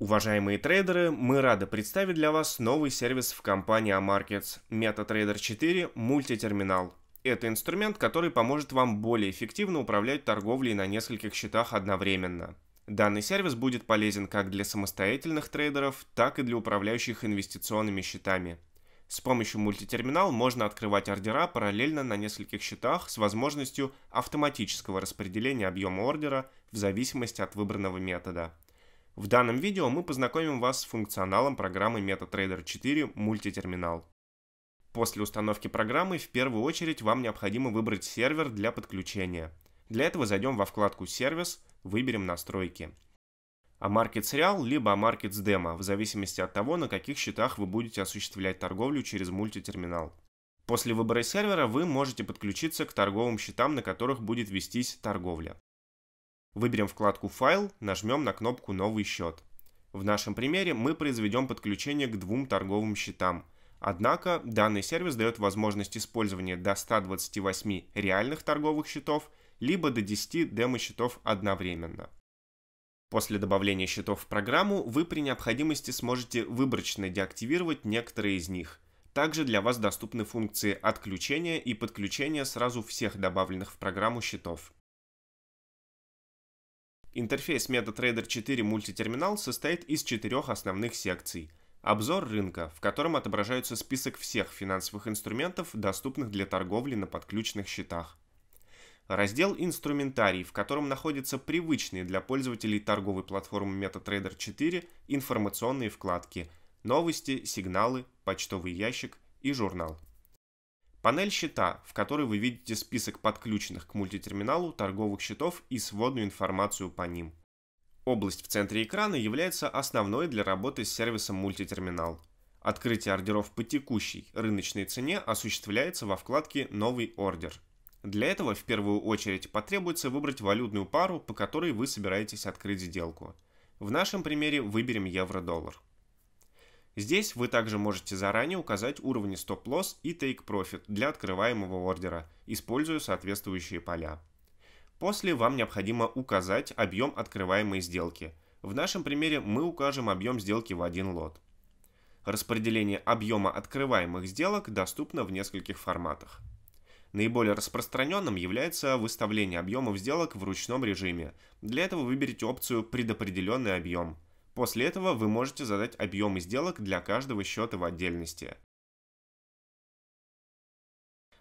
Уважаемые трейдеры, мы рады представить для вас новый сервис в компании Amarkets – MetaTrader 4 мультитерминал. Это инструмент, который поможет вам более эффективно управлять торговлей на нескольких счетах одновременно. Данный сервис будет полезен как для самостоятельных трейдеров, так и для управляющих инвестиционными счетами. С помощью мультитерминал можно открывать ордера параллельно на нескольких счетах с возможностью автоматического распределения объема ордера в зависимости от выбранного метода. В данном видео мы познакомим вас с функционалом программы MetaTrader 4 MultiTerminal. После установки программы в первую очередь вам необходимо выбрать сервер для подключения. Для этого зайдем во вкладку «Сервис», выберем «Настройки». А Markets Real либо Markets Demo, в зависимости от того, на каких счетах вы будете осуществлять торговлю через мультитерминал. После выбора сервера вы можете подключиться к торговым счетам, на которых будет вестись торговля. Выберем вкладку «Файл», нажмем на кнопку «Новый счет». В нашем примере мы произведем подключение к двум торговым счетам. Однако данный сервис дает возможность использования до 128 реальных торговых счетов, либо до 10 демо-счетов одновременно. После добавления счетов в программу вы при необходимости сможете выборочно деактивировать некоторые из них. Также для вас доступны функции отключения и подключения сразу всех добавленных в программу счетов. Интерфейс MetaTrader 4 мультитерминал состоит из четырех основных секций. Обзор рынка, в котором отображается список всех финансовых инструментов, доступных для торговли на подключенных счетах. Раздел «Инструментарий», в котором находятся привычные для пользователей торговой платформы MetaTrader 4 информационные вкладки «Новости», «Сигналы», «Почтовый ящик» и «Журнал». Панель счета, в которой вы видите список подключенных к мультитерминалу торговых счетов и сводную информацию по ним. Область в центре экрана является основной для работы с сервисом мультитерминал. Открытие ордеров по текущей рыночной цене осуществляется во вкладке «Новый ордер». Для этого в первую очередь потребуется выбрать валютную пару, по которой вы собираетесь открыть сделку. В нашем примере выберем евро-доллар. Здесь вы также можете заранее указать уровни Stop-Loss и Take-Profit для открываемого ордера, используя соответствующие поля. После вам необходимо указать объем открываемой сделки. В нашем примере мы укажем объем сделки в один лот. Распределение объема открываемых сделок доступно в нескольких форматах. Наиболее распространенным является выставление объемов сделок в ручном режиме. Для этого выберите опцию «Предопределенный объем», После этого вы можете задать объемы сделок для каждого счета в отдельности.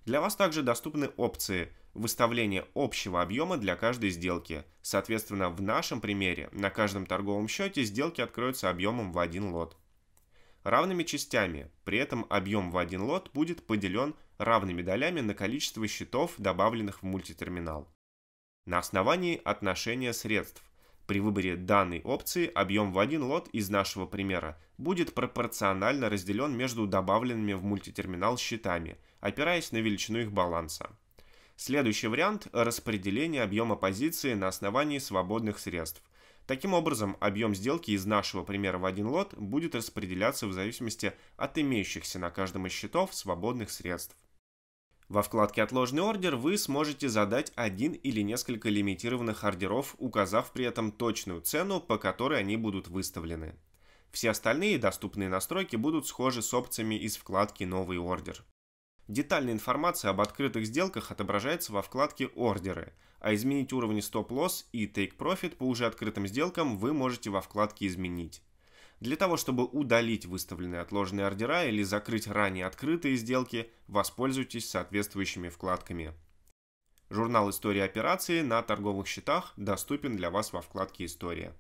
Для вас также доступны опции выставления общего объема для каждой сделки. Соответственно, в нашем примере на каждом торговом счете сделки откроются объемом в один лот. Равными частями, при этом объем в один лот будет поделен равными долями на количество счетов, добавленных в мультитерминал. На основании отношения средств при выборе данной опции объем в один лот из нашего примера будет пропорционально разделен между добавленными в мультитерминал счетами, опираясь на величину их баланса. Следующий вариант – распределение объема позиции на основании свободных средств. Таким образом, объем сделки из нашего примера в один лот будет распределяться в зависимости от имеющихся на каждом из счетов свободных средств. Во вкладке «Отложенный ордер» вы сможете задать один или несколько лимитированных ордеров, указав при этом точную цену, по которой они будут выставлены. Все остальные доступные настройки будут схожи с опциями из вкладки «Новый ордер». Детальная информация об открытых сделках отображается во вкладке «Ордеры», а изменить уровни стоп-лосс и take-profit по уже открытым сделкам вы можете во вкладке «Изменить» для того, чтобы удалить выставленные отложенные ордера или закрыть ранее открытые сделки, воспользуйтесь соответствующими вкладками. Журнал «История операции» на торговых счетах доступен для вас во вкладке «История».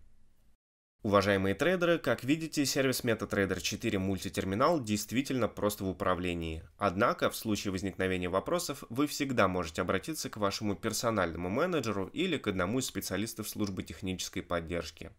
Уважаемые трейдеры, как видите, сервис MetaTrader 4 мультитерминал действительно просто в управлении. Однако, в случае возникновения вопросов, вы всегда можете обратиться к вашему персональному менеджеру или к одному из специалистов службы технической поддержки.